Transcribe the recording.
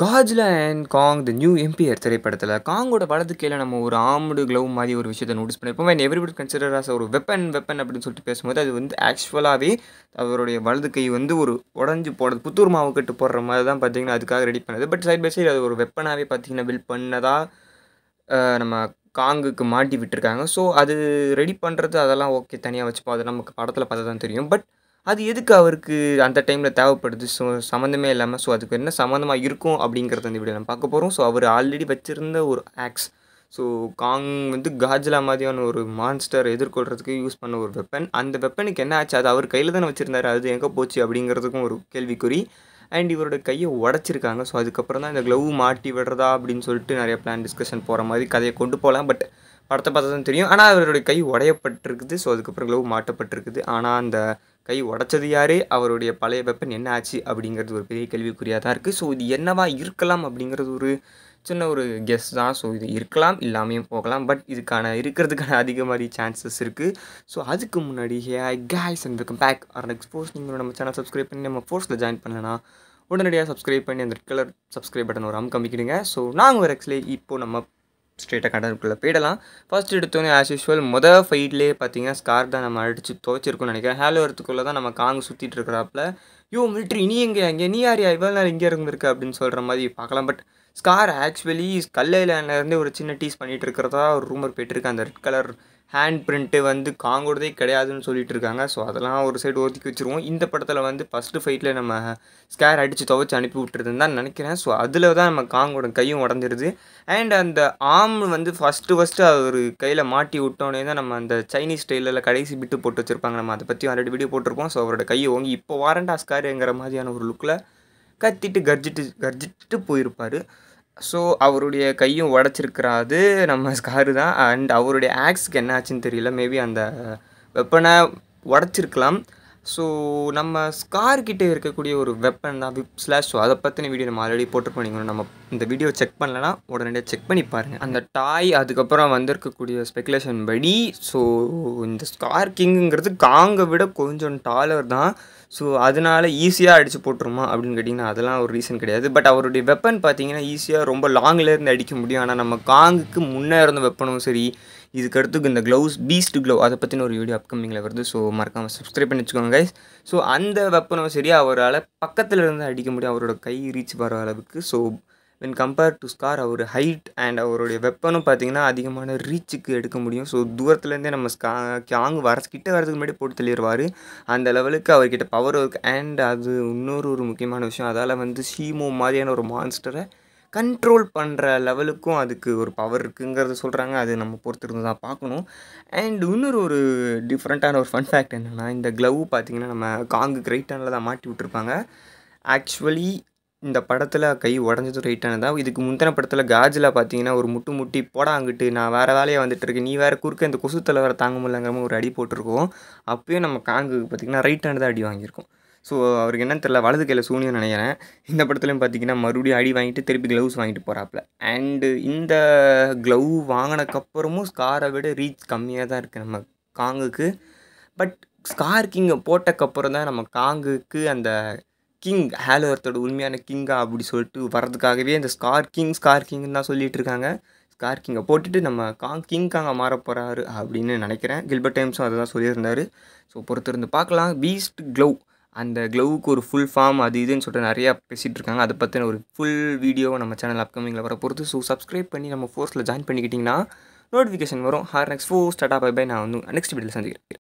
காஜ்லா and Kong the new empire திரைப்படத்தில் காங்கோட வலது கீழே நம்ம ஒரு ஆம்டு க்ளவ் மாதிரி ஒரு விஷயத்தை நோட்டீஸ் பண்ணியிருப்போம் அண்ட் எவ்ரிபடி கன்சிடர் ஆஸ் ஒரு வெப்பன் வெப்பன் அப்படின்னு சொல்லிட்டு பேசும்போது அது வந்து ஆக்சுவலாகவே அவருடைய வலது கை வந்து ஒரு உடஞ்சி போடுறது புத்தூர் மாவு கட்டு போடுற மாதிரி தான் பார்த்தீங்கன்னா அதுக்காக ரெடி பண்ணது பட் சைட் பை சைடு அது ஒரு வெப்பனாகவே பார்த்தீங்கன்னா பில்ட் பண்ணதாக நம்ம காங்குக்கு மாட்டி விட்டுருக்காங்க ஸோ அது ரெடி பண்ணுறது அதெல்லாம் ஓகே தனியாக வச்சுப்போம் அது நமக்கு படத்தில் பார்த்து தான் தெரியும் பட் அது எதுக்கு அவருக்கு அந்த டைமில் தேவைப்படுது ஸோ சம்மந்தமே இல்லாமல் ஸோ அதுக்கு என்ன சம்மந்தமாக இருக்கும் அப்படிங்கிறத வந்து இப்படி நம்ம பார்க்க போகிறோம் ஸோ அவர் ஆல்ரெடி வச்சுருந்த ஒரு ஆக்ஸ் ஸோ காங் வந்து காஜ்லா மாதிரியான ஒரு மான்ஸ்டர் எதிர்கொள்கிறதுக்கு யூஸ் பண்ண ஒரு வெப்பன் அந்த வெப்பனுக்கு என்ன ஆச்சு அது அவர் கையில் தானே வச்சுருந்தார் அது எங்கே போச்சு அப்படிங்கிறதுக்கும் ஒரு கேள்விக்குறி அண்ட் இவரோட கையை உடச்சிருக்காங்க ஸோ அதுக்கப்புறம் தான் இந்த க்ளவ் மாட்டி விடுறதா அப்படின்னு சொல்லிட்டு நிறைய பிளான் டிஸ்கஷன் போகிற மாதிரி கதையை கொண்டு போகலாம் பட் படத்தை பார்த்தா தான் தெரியும் ஆனால் அவருடைய கை உடையப்பட்டிருக்குது ஸோ அதுக்கப்புறம் க்ளவ் மாட்டப்பட்டிருக்குது ஆனால் அந்த கை உடச்சது யாரே அவருடைய பழைய வெப்பன் என்ன ஆச்சு அப்படிங்கிறது ஒரு பெரிய கேள்விக்குறியாக தான் இருக்குது ஸோ இது என்னவா இருக்கலாம் அப்படிங்கிறது ஒரு சின்ன ஒரு கெஸ் தான் ஸோ இது இருக்கலாம் இல்லாமையும் போகலாம் பட் இதுக்கான இருக்கிறதுக்கான அதிக மாதிரி சான்சஸ் இருக்குது ஸோ அதுக்கு முன்னாடி கேஸ் அண்ட் வெக்கம் பேக் ஆர் நெக்ஸ்ட் ஃபோர்ஸ் நீங்கள் நம்ம சேனல் சப்ஸ்கிரைப் பண்ணி நம்ம ஃபோர்ஸில் ஜாயின் பண்ணலாம் உடனடியாக சப்ஸ்கிரைப் பண்ணி அந்த கலர் சப்ஸ்கிரைப் பட்டன் ஒரு அம் கம்மிக்கிடுங்க ஸோ நாங்கள் ஒரு ஆக்சுவலி இப்போது நம்ம ஸ்ட்ரெயிட்டாக கடற்குள்ளே போயிடலாம் ஃபஸ்ட் எடுத்தோன்னே ஆஸ் யூஷுவல் மொதல் ஃபைட்லேயே பார்த்தீங்கன்னா ஸ்கார் தான் நம்ம அடித்து துவைச்சிருக்கோம்னு நினைக்கிறேன் ஹேலோ வரத்துக்குள்ளே தான் நம்ம காங் சுற்றிட்டு இருக்கிறாப்புல யோ மில்ட்ரி நீ எங்கே எங்கே நீ யார் இவ்வளோ நாள் இங்கே இருந்திருக்கு அப்படின்னு சொல்கிற மாதிரி பார்க்கலாம் பட் ஸ்கார் ஆக்சுவலி கல்லையிலேருந்து ஒரு சின்ன டீஸ் பண்ணிகிட்டு இருக்கிறதா ஒரு ரூமர் போயிட்டுருக்கு அந்த ரெட் கலர் ஹேண்ட் பிரிண்ட்டு வந்து காங்கோடதே கிடையாதுன்னு சொல்லிட்டு இருக்காங்க ஸோ அதெல்லாம் ஒரு சைடு ஒதுக்கி வச்சுருவோம் இந்த படத்தில் வந்து ஃபஸ்ட்டு ஃபைட்டில் நம்ம ஸ்கேர் அடித்து துவச்சி அனுப்பி விட்டுருதுன்னு தான் நினைக்கிறேன் ஸோ அதில் தான் நம்ம காங்கோட கையும் உடஞ்சிருது அண்ட் அந்த ஆம் வந்து ஃபஸ்ட்டு ஃபஸ்ட்டு அவர் கையில் மாட்டி விட்டோன்னே தான் நம்ம அந்த சைனீஸ் ஸ்டைலில் கடைசி பிட்டு போட்டு வச்சுருப்பாங்க நம்ம அதை பற்றி ஆல்ரெடி வீடியோ போட்டிருப்போம் ஸோ அவரோட கையை ஓங்கி இப்போ வாரண்டா ஸ்கார் யாருங்கிற மாதிரியான ஒரு லுக்கில் கத்திட்டு கர்ஜிட்டு கர்ஜிட்டு போயிருப்பார் ஸோ அவருடைய கையும் உடச்சிருக்கிறாது நம்ம ஸ்காரு தான் அண்ட் அவருடைய ஆக்ஸுக்கு என்ன ஆச்சுன்னு தெரியல மேபி அந்த வெப்பனை உடச்சிருக்கலாம் ஸோ நம்ம ஸ்கார்கிட்ட இருக்கக்கூடிய ஒரு வெப்பன் தான் விப் ஸ்லாஷ் ஸோ அதை பற்றின வீடியோ நம்ம ஆல்ரெடி போட்டிருப்போம் நீங்கள் நம்ம இந்த வீடியோ செக் பண்ணலனா உடனடியாக செக் பண்ணி பாருங்கள் அந்த டாய் அதுக்கப்புறம் வந்திருக்கக்கூடிய ஸ்பெகுலேஷன் படி ஸோ இந்த ஸ்கார் கிங்குங்கிறது காங்கை விட கொஞ்சம் டாலர் தான் ஸோ அதனால் ஈஸியாக அடித்து போட்டுருமா அப்படின்னு கேட்டிங்கன்னா அதெல்லாம் ஒரு ரீசன் கிடையாது பட் அவருடைய வெப்பன் பார்த்தீங்கன்னா ஈஸியாக ரொம்ப லாங்லேருந்து அடிக்க முடியும் ஆனால் நம்ம காங்குக்கு முன்னே இருந்த வெப்பனும் சரி இதுக்கடுத்து இந்த க்ளவுஸ் பீஸ்ட் க்ளவ் அதை பற்றின ஒரு வீடியோ அப்கமிங்கில் வருது ஸோ மறக்காமல் சப்ஸ்கிரைப் பண்ணி வச்சுக்கோங்க கைஸ் ஸோ அந்த வெப்பனும் சரி அவரால் பக்கத்தில் இருந்து அடிக்க முடியும் அவரோட கை ரீச் வர அளவுக்கு so when compare to Scar அவர் ஹைட் அண்ட் அவருடைய வெப்பனும் பார்த்தீங்கன்னா அதிகமான ரீச்சுக்கு எடுக்க முடியும் ஸோ தூரத்துலேருந்தே நம்ம ஸ்கா கியாங் வர கிட்ட வரதுக்கு முன்னாடி போட்டு தள்ளிடுவார் அந்த லெவலுக்கு அவர்கிட்ட பவர் இருக்குது அண்ட் அது இன்னொரு ஒரு முக்கியமான விஷயம் அதால் வந்து ஷீமோ மாதிரியான ஒரு மான்ஸ்டரை கண்ட்ரோல் பண்ணுற லெவலுக்கும் அதுக்கு ஒரு பவர் இருக்குங்கிறத சொல்கிறாங்க அது நம்ம பொறுத்திருந்து தான் பார்க்கணும் அண்ட் இன்னொரு ஒரு டிஃப்ரெண்ட்டான ஒரு ஃபன் ஃபேக்ட் என்னென்னா இந்த க்ளவ் பார்த்திங்கன்னா நம்ம காங்கு கிரைட்டானில் தான் மாட்டி விட்டுருப்பாங்க ஆக்சுவலி இந்த படத்தில் கை உடஞ்சதும் ரைட்டானது தான் இதுக்கு முந்தின படத்தில் காஜில் பார்த்தீங்கன்னா ஒரு முட்டு முட்டி போடா அங்கிட்டு நான் வேறு வேலையை வந்துட்டு இருக்கேன் நீ வேறு குறுக்க இந்த கொசுத்தில் வேறு தாங்க முடியலங்கிற ஒரு அடி போட்டிருக்கோம் அப்பயும் நம்ம காங்குக்கு பார்த்திங்கன்னா ரைட்டானது தான் அடி வாங்கியிருக்கோம் ஸோ அவருக்கு என்னன்னு தெரில வலது கையில் சூனியம் நினைக்கிறேன் இந்த படத்துலையும் பார்த்தீங்கன்னா மறுபடியும் அடி வாங்கிட்டு திருப்பி க்ளவுஸ் வாங்கிட்டு போகிறாப்புல அண்டு இந்த க்ளவ் வாங்கினக்கப்புறமும் ஸ்காரை விட ரீச் கம்மியாக தான் இருக்குது நம்ம காங்குக்கு பட் ஸ்கார் கிங்கை போட்டக்கப்புறம் தான் நம்ம காங்குக்கு அந்த கிங் ஹேலோ ஒருத்தோட உண்மையான கிங்கா அப்படி சொல்லிட்டு வரதுக்காகவே இந்த ஸ்கார் கிங் ஸ்கார் கிங்னு தான் சொல்லிகிட்டு இருக்காங்க ஸ்கார் கிங்கை போட்டுட்டு நம்ம காங் கிங் காங்க மாற போகிறாரு அப்படின்னு நினைக்கிறேன் கில்பர்ட் டைம்ஸும் அதை தான் சொல்லியிருந்தார் ஸோ பொறுத்திருந்து பார்க்கலாம் பீஸ்ட் க்ளவ் அந்த க்ளவுக்கு ஒரு ஃபுல் ஃபார்ம் அது இதுன்னு சொல்லிட்டு நிறையா பேசிகிட்டு இருக்காங்க அதை பற்றின ஒரு ஃபுல் வீடியோவை நம்ம சேனல் அப்கமிங்கில் வர பொறுத்து ஸோ சப்ஸ்கிரைப் பண்ணி நம்ம ஃபோர்ஸில் ஜாயின் பண்ணிக்கிட்டிங்கன்னா நோட்டிஃபிகேஷன் வரும் ஹார் next four start bye bye நான் வந்து நெக்ஸ்ட் வீடியோவில் சந்திக்கிறேன்